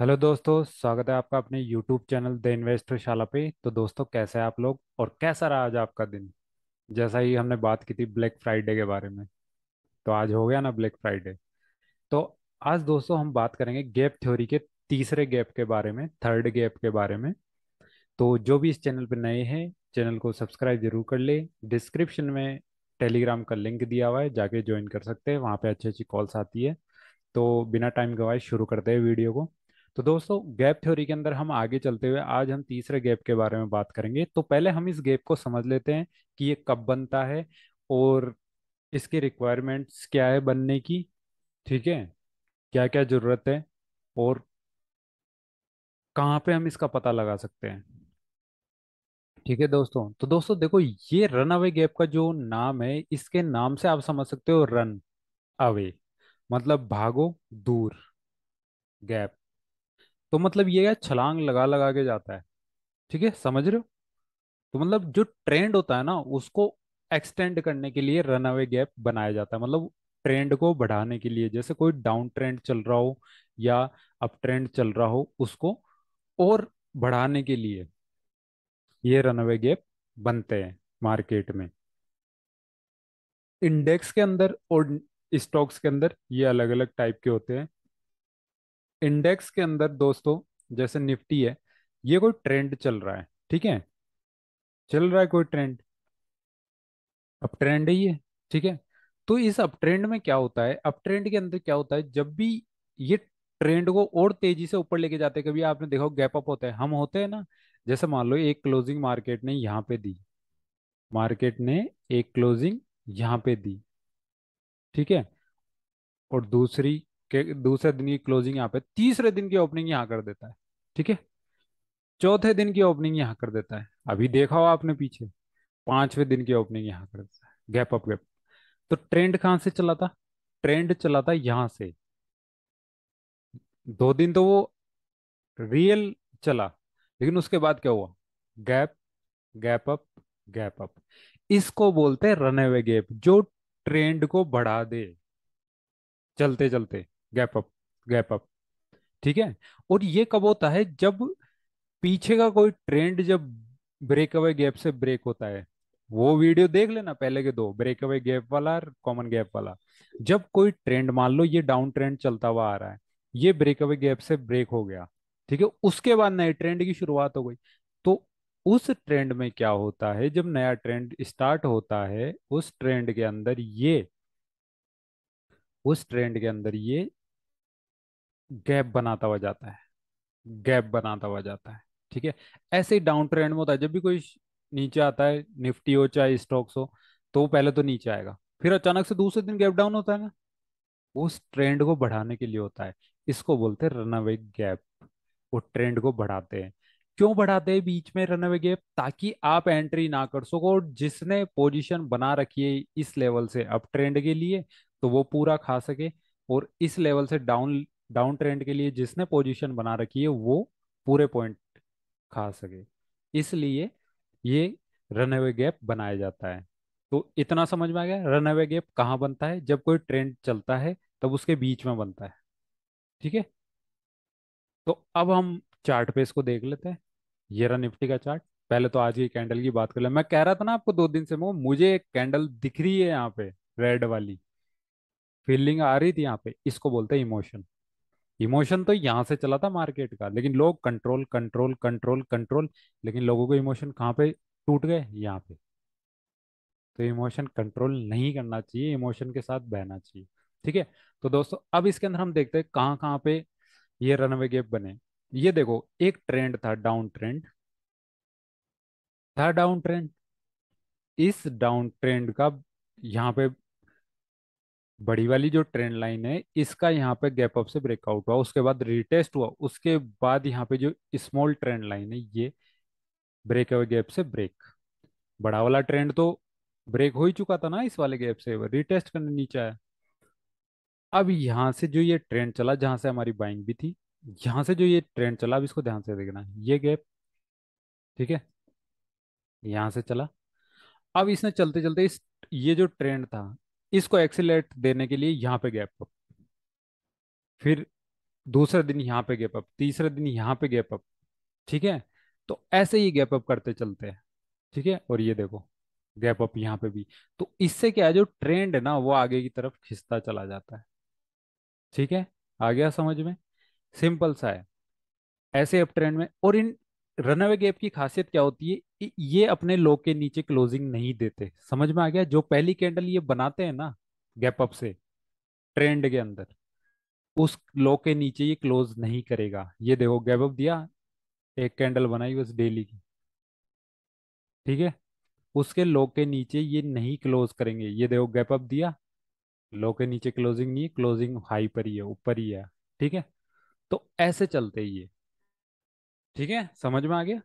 hello दोस्तों स्वागत है आपका अपने यूट्यूब चैनल द इन्वेस्टर शाला पे तो दोस्तों कैसे हैं आप लोग और कैसा रहा आज आपका दिन जैसा ही हमने बात की थी ब्लैक फ्राइडे के बारे में तो आज हो गया ना ब्लैक फ्राइडे तो आज दोस्तों हम बात करेंगे गैप थ्योरी के तीसरे गैप के बारे में थर्ड गैप के बारे में तो जो भी इस चैनल पर नए हैं चैनल को सब्सक्राइब जरूर कर ले डिस्क्रिप्शन में टेलीग्राम का लिंक दिया हुआ है जाके ज्वाइन कर सकते हैं वहाँ पर अच्छी अच्छी कॉल्स आती है तो बिना टाइम गवाए शुरू करते हैं वीडियो को तो दोस्तों गैप थ्योरी के अंदर हम आगे चलते हुए आज हम तीसरे गैप के बारे में बात करेंगे तो पहले हम इस गैप को समझ लेते हैं कि ये कब बनता है और इसके रिक्वायरमेंट्स क्या है बनने की ठीक है क्या क्या जरूरत है और कहाँ पे हम इसका पता लगा सकते हैं ठीक है दोस्तों तो दोस्तों देखो ये रन अवे गैप का जो नाम है इसके नाम से आप समझ सकते हो रन अवे मतलब भागो दूर गैप तो मतलब ये है छलांग लगा लगा के जाता है ठीक है समझ रहे हो तो मतलब जो ट्रेंड होता है ना उसको एक्सटेंड करने के लिए रन अवे गैप बनाया जाता है मतलब ट्रेंड को बढ़ाने के लिए जैसे कोई डाउन ट्रेंड चल रहा हो या अप ट्रेंड चल रहा हो उसको और बढ़ाने के लिए ये रन अवे गैप बनते हैं मार्केट में इंडेक्स के अंदर और स्टॉक्स के अंदर ये अलग अलग टाइप के होते हैं इंडेक्स के अंदर दोस्तों जैसे निफ्टी है ये कोई ट्रेंड चल रहा है ठीक है चल रहा है कोई ट्रेंड अब ट्रेंड ही है ठीक है तो इस अप ट्रेंड में क्या होता है अप ट्रेंड के अंदर क्या होता है जब भी ये ट्रेंड को और तेजी से ऊपर लेके जाते हैं कभी आपने देखो गैप अप होता है हम होते हैं ना जैसे मान लो एक क्लोजिंग मार्केट ने यहां पे दी मार्केट ने एक क्लोजिंग यहां पे दी ठीक है और दूसरी के दूसरे दिन की क्लोजिंग यहाँ पे तीसरे दिन की ओपनिंग यहाँ कर देता है ठीक है चौथे दिन की ओपनिंग यहाँ कर देता है अभी देखा हो आपने पीछे पांचवें दिन की ओपनिंग यहाँ कर देता है गैप अप गैप तो ट्रेंड कहाँ से चला था ट्रेंड चला था यहाँ से दो दिन तो वो रियल चला लेकिन उसके बाद क्या हुआ gap gap up gap up इसको बोलते हैं रन अवे गैप जो ट्रेंड को बढ़ा दे चलते चलते गैप अप गैप अप ठीक है और ये कब होता है जब पीछे का कोई ट्रेंड जब ब्रेक अवे गैप से ब्रेक होता है वो वीडियो देख लेना पहले के दो ब्रेक अवे गैप वाला और कॉमन गैप वाला जब कोई ट्रेंड मान लो ये डाउन ट्रेंड चलता हुआ आ रहा है ये ब्रेक अवे गैप से ब्रेक हो गया ठीक है उसके बाद नए ट्रेंड की शुरुआत हो गई तो उस ट्रेंड में क्या होता है जब नया ट्रेंड स्टार्ट होता है उस ट्रेंड के अंदर ये उस ट्रेंड के अंदर ये गैप बनाता हुआ जाता है गैप बनाता हुआ जाता है ठीक है ऐसे ही डाउन ट्रेंड में होता है जब भी कोई नीचे आता है निफ्टी हो चाहे स्टॉक्स हो तो पहले तो नीचे आएगा फिर अचानक से दूसरे दिन गैप डाउन होता है ना उस ट्रेंड को बढ़ाने के लिए होता है इसको बोलते हैं रन अवे गैप वो ट्रेंड को बढ़ाते हैं क्यों बढ़ाते हैं बीच में रन अवे गैप ताकि आप एंट्री ना कर सको और जिसने पोजीशन बना रखी है इस लेवल से अप ट्रेंड के लिए तो वो पूरा खा सके और इस लेवल से डाउन डाउन ट्रेंड के लिए जिसने पोजीशन बना रखी है वो पूरे पॉइंट खा सके इसलिए ये रन अवे गैप बनाया जाता है तो इतना समझ में आ गया रन अवे गैप कहाँ बनता है जब कोई ट्रेंड चलता है तब उसके बीच में बनता है ठीक है तो अब हम चार्ट पे इसको देख लेते हैं ये रहा निफ्टी का चार्ट पहले तो आज की कैंडल की बात कर ले मैं कह रहा था ना आपको दो दिन से मैं मुझे एक कैंडल दिख रही है यहाँ पे रेड वाली फीलिंग आ रही थी यहाँ पे इसको बोलते हैं इमोशन इमोशन तो यहाँ से चला था मार्केट का लेकिन लोग कंट्रोल कंट्रोल कंट्रोल कंट्रोल लेकिन लोगों के इमोशन कहाँ पे टूट गए यहाँ पे तो इमोशन कंट्रोल नहीं करना चाहिए इमोशन के साथ बहना चाहिए ठीक है तो दोस्तों अब इसके अंदर हम देखते हैं कहाँ कहाँ पे ये रनवे गैप बने ये देखो एक ट्रेंड था डाउन ट्रेंड था डाउन ट्रेंड इस डाउन ट्रेंड का यहाँ पे बड़ी वाली जो ट्रेंड लाइन है इसका यहाँ पे गैप अप से ब्रेकआउट हुआ उसके बाद रिटेस्ट हुआ उसके बाद यहाँ पे जो स्मॉल ट्रेंड लाइन है ये ब्रेक अवे गैप से ब्रेक बड़ा वाला ट्रेंड तो ब्रेक हो ही चुका था ना इस वाले गैप से रिटेस्ट करने नीचे आया अब यहाँ से जो ये ट्रेंड चला जहां से हमारी बाइंग भी थी यहां से जो ये ट्रेंड चला अब इसको ध्यान से देखना ये गैप ठीक है यहां से चला अब इसने चलते चलते इस ये जो ट्रेंड था इसको एक्सीट देने के लिए यहाँ पे गैप अप फिर दूसरा दिन यहाँ पे गैप अप तीसरा दिन यहाँ पे गैप अप ठीक है तो ऐसे ही गैप अप करते चलते हैं ठीक है और ये देखो गैप अप यहाँ पे भी तो इससे क्या है जो ट्रेंड है ना वो आगे की तरफ खिंचता चला जाता है ठीक है आ गया समझ में सिंपल सा है ऐसे अप ट्रेंड में और इन रनअवे गैप की खासियत क्या होती है ये अपने लो के नीचे क्लोजिंग नहीं देते समझ में आ गया जो पहली कैंडल ये बनाते हैं ना गैप अप से ट्रेंड के अंदर उस लो के नीचे ये क्लोज नहीं करेगा ये देखो गैप अप दिया एक कैंडल बनाई बस डेली की ठीक है उसके लो के नीचे ये नहीं क्लोज करेंगे ये देखो गैप अप दिया लो के नीचे क्लोजिंग नहीं है क्लोजिंग हाई पर ही है ऊपर ही है ठीक है तो ऐसे चलते ये ठीक है समझ में आ गया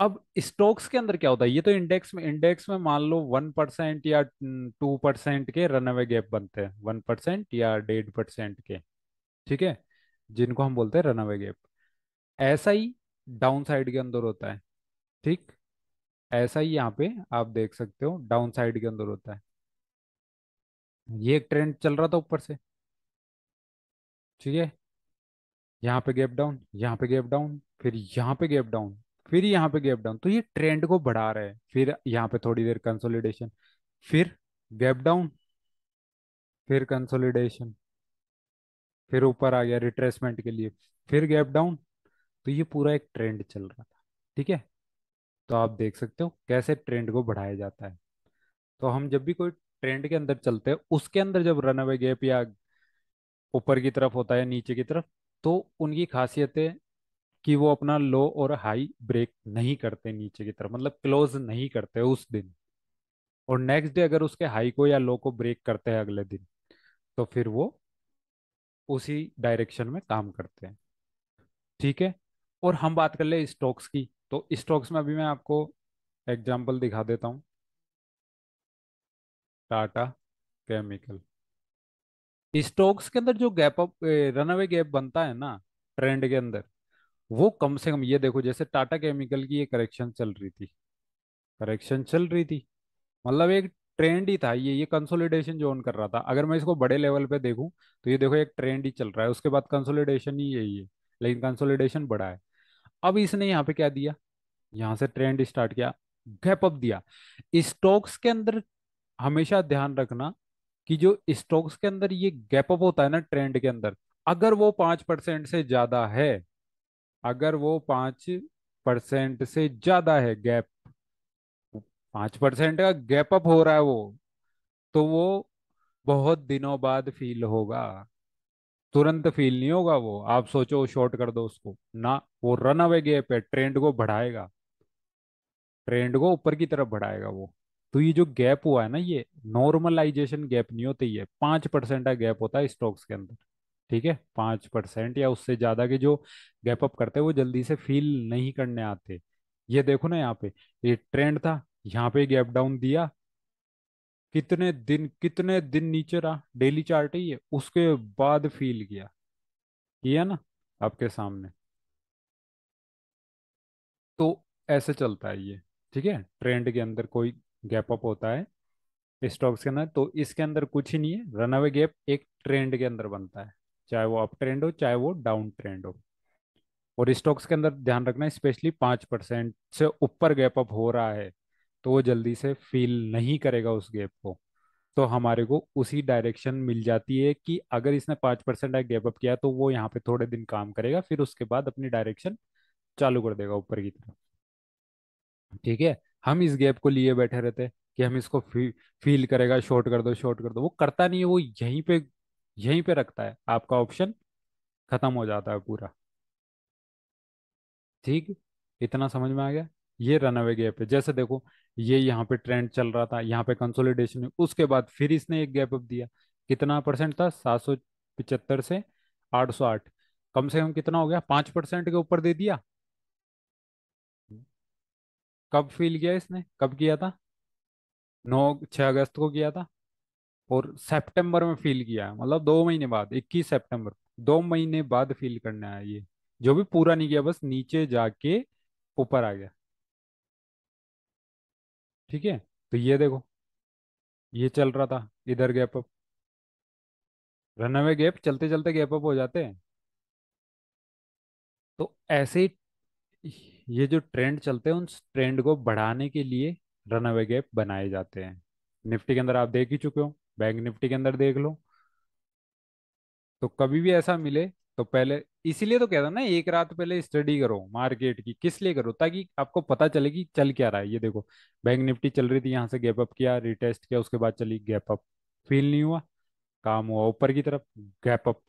अब स्टॉक्स के अंदर क्या होता है ये तो इंडेक्स में इंडेक्स में मान लो वन परसेंट या टू परसेंट के रन अवे गैप बनते हैं वन परसेंट या डेढ़ परसेंट के ठीक है जिनको हम बोलते हैं रन अवे गैप ऐसा ही डाउन साइड के अंदर होता है ठीक ऐसा ही यहाँ पे आप देख सकते हो डाउन साइड के अंदर होता है ये एक ट्रेंड चल रहा था ऊपर से ठीक है यहाँ पे गैप डाउन यहाँ पे गैप डाउन फिर यहाँ पे गैप डाउन फिर यहाँ पे गैप डाउन तो ये ट्रेंड को बढ़ा रहे हैं फिर यहाँ पे थोड़ी देर कंसोलिडेशन फिर गैप डाउन फिर कंसोलिडेशन फिर ऊपर आ गया रिट्रेसमेंट के लिए फिर गैप डाउन तो ये पूरा एक ट्रेंड चल रहा था ठीक है तो आप देख सकते हो कैसे ट्रेंड को बढ़ाया जाता है तो हम जब भी कोई ट्रेंड के अंदर चलते हैं उसके अंदर जब रन अवे गैप या ऊपर की तरफ होता है नीचे की तरफ तो उनकी खासियत है कि वो अपना लो और हाई ब्रेक नहीं करते नीचे की तरफ मतलब क्लोज नहीं करते उस दिन और नेक्स्ट डे अगर उसके हाई को या लो को ब्रेक करते हैं अगले दिन तो फिर वो उसी डायरेक्शन में काम करते हैं ठीक है और हम बात कर ले स्टॉक्स की तो स्टॉक्स में अभी मैं आपको एग्जाम्पल दिखा देता हूँ टाटा केमिकल स्टॉक्स के अंदर जो गैप अप रनअवे गैप बनता है ना ट्रेंड के अंदर वो कम से कम ये देखो जैसे टाटा केमिकल की ये करेक्शन चल रही थी करेक्शन चल रही थी मतलब एक ट्रेंड ही था ये ये कंसोलिडेशन जो ऑन कर रहा था अगर मैं इसको बड़े लेवल पे देखूं तो ये देखो एक ट्रेंड ही चल रहा है उसके बाद कंसोलिडेशन ही यही है लेकिन कंसोलिडेशन बड़ा है अब इसने यहाँ पे क्या दिया यहाँ से ट्रेंड स्टार्ट किया गैप अप दिया स्टॉक्स के अंदर हमेशा ध्यान रखना कि जो स्टॉक्स के अंदर ये गैप अप होता है ना ट्रेंड के अंदर अगर वो पांच परसेंट से ज्यादा है अगर वो पांच परसेंट से ज्यादा है गैप पांच परसेंट का गैप अप हो रहा है वो तो वो बहुत दिनों बाद फील होगा तुरंत फील नहीं होगा वो आप सोचो शॉर्ट कर दो उसको ना वो रन अवे गैप है ट्रेंड को बढ़ाएगा ट्रेंड को ऊपर की तरफ बढ़ाएगा वो तो ये जो गैप हुआ है ना ये नॉर्मलाइजेशन गैप नहीं होती है पांच परसेंट का गैप होता है स्टॉक्स के अंदर ठीक है पांच परसेंट या उससे ज्यादा के जो गैप अप करते हैं वो जल्दी से फील नहीं करने आते ये देखो ना यहाँ पे ये ट्रेंड था यहाँ पे गैप डाउन दिया कितने दिन कितने दिन नीचे रहा डेली चार्ट ही है उसके बाद फील किया किया ना आपके सामने तो ऐसे चलता है ये ठीक है ट्रेंड के अंदर कोई गैप अप होता है स्टॉक्स के अंदर तो इसके अंदर कुछ ही नहीं है रन अवे गैप एक ट्रेंड के अंदर बनता है चाहे वो अप ट्रेंड हो चाहे वो डाउन ट्रेंड हो और स्टॉक्स के अंदर ध्यान रखना स्पेशली पांच परसेंट से ऊपर गैप अप हो रहा है तो वो जल्दी से फील नहीं करेगा उस गैप को तो हमारे को उसी डायरेक्शन मिल जाती है कि अगर इसने पांच परसेंट गैप अप किया तो वो यहाँ पे थोड़े दिन काम करेगा फिर उसके बाद अपनी डायरेक्शन चालू कर देगा ऊपर की तरफ ठीक है हम इस गैप को लिए बैठे रहते कि हम इसको फी, फील करेगा शॉर्ट कर दो शॉर्ट कर दो वो करता नहीं है वो यहीं पे यहीं पे रखता है आपका ऑप्शन खत्म हो जाता है पूरा ठीक इतना समझ में आ गया ये रन अवे गैप है जैसे देखो ये यहाँ पे ट्रेंड चल रहा था यहाँ पे कंसोलिडेशन उसके बाद फिर इसने एक गैप अप दिया कितना परसेंट था सात सौ पिचहत्तर से आठ सौ आठ कम से कम कितना हो गया पांच परसेंट के ऊपर दे दिया कब फील किया इसने कब किया था नौ छः अगस्त को किया था और सितंबर में फील किया मतलब दो महीने बाद इक्कीस सितंबर दो महीने बाद फील करने आया ये जो भी पूरा नहीं किया बस नीचे जाके ऊपर आ गया ठीक है तो ये देखो ये चल रहा था इधर gap up runaway gap चलते चलते गैप अप हो जाते हैं तो ऐसे ही ये जो ट्रेंड चलते हैं उन ट्रेंड को बढ़ाने के लिए रन अवे गैप बनाए जाते हैं निफ्टी के अंदर आप देख ही चुके हो बैंक निफ्टी के अंदर देख लो तो कभी भी ऐसा मिले तो पहले इसीलिए तो कहता ना एक रात पहले स्टडी करो मार्केट की किस लिए करो ताकि आपको पता चले कि चल क्या रहा है ये देखो बैंक निफ्टी चल रही थी यहाँ से गैप अप किया रिटेस्ट किया उसके बाद चली गैप अप फील नहीं हुआ काम हुआ ऊपर की तरफ गैप अप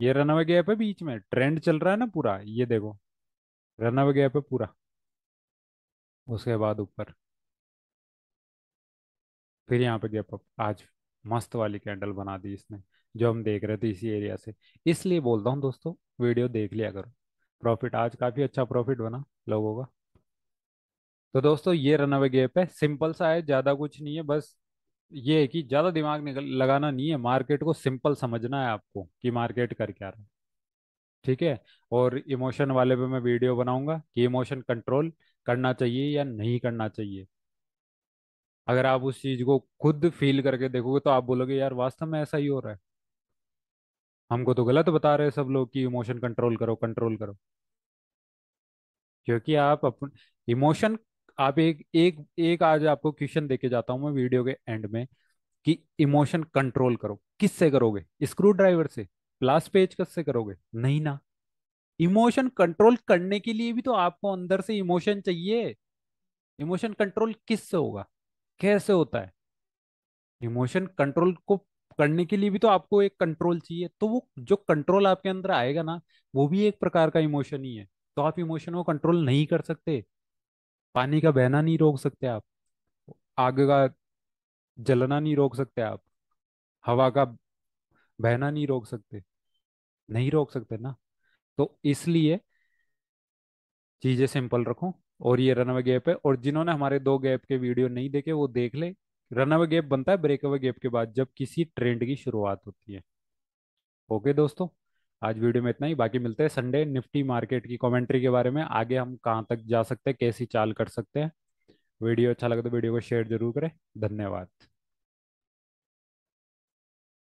ये रन अवे गैप है बीच में ट्रेंड चल रहा है ना पूरा ये देखो अवे गैप है पूरा उसके बाद ऊपर फिर यहाँ पे गैप अप आज मस्त वाली कैंडल बना दी इसने जो हम देख रहे थे इसी एरिया से इसलिए बोलता हूँ दोस्तों वीडियो देख लिया करो प्रॉफिट आज काफ़ी अच्छा प्रॉफिट बना लोगों का तो दोस्तों ये रन अवे गैप है सिंपल सा है ज़्यादा कुछ नहीं है बस ये है कि ज़्यादा दिमाग लगाना नहीं है मार्केट को सिंपल समझना है आपको कि मार्केट कर क्या रहा है ठीक है और इमोशन वाले पे मैं वीडियो बनाऊंगा कि इमोशन कंट्रोल करना चाहिए या नहीं करना चाहिए अगर आप उस चीज को खुद फील करके देखोगे तो आप बोलोगे यार वास्तव में ऐसा ही हो रहा है हमको तो गलत बता रहे हैं सब लोग कि इमोशन कंट्रोल करो कंट्रोल करो क्योंकि आप अपने इमोशन आप एक एक एक आज आपको क्वेश्चन देके जाता हूं मैं वीडियो के एंड में कि इमोशन कंट्रोल करो किससे करोगे स्क्रू ड्राइवर से क्लास पेज कस से करोगे नहीं ना इमोशन कंट्रोल करने के लिए भी तो आपको अंदर से इमोशन चाहिए इमोशन कंट्रोल किस से होगा कैसे होता है इमोशन कंट्रोल को करने के लिए भी तो आपको एक कंट्रोल चाहिए तो वो जो कंट्रोल आपके अंदर आएगा ना वो भी एक प्रकार का इमोशन ही है तो आप इमोशन को कंट्रोल नहीं कर सकते पानी का बहना नहीं रोक सकते आप आग का जलना नहीं रोक सकते आप हवा का बहना नहीं रोक सकते नहीं रोक सकते ना तो इसलिए चीजें सिंपल रखो और ये रनवे गैप है और जिन्होंने हमारे दो गैप के वीडियो नहीं देखे वो देख ले रनवे गैप बनता है ब्रेकअवे गैप के बाद जब किसी ट्रेंड की शुरुआत होती है ओके दोस्तों आज वीडियो में इतना ही बाकी मिलते हैं संडे निफ्टी मार्केट की कमेंट्री के बारे में आगे हम कहाँ तक जा सकते हैं कैसी चाल कर सकते हैं वीडियो अच्छा लगे तो वीडियो को शेयर जरूर करें धन्यवाद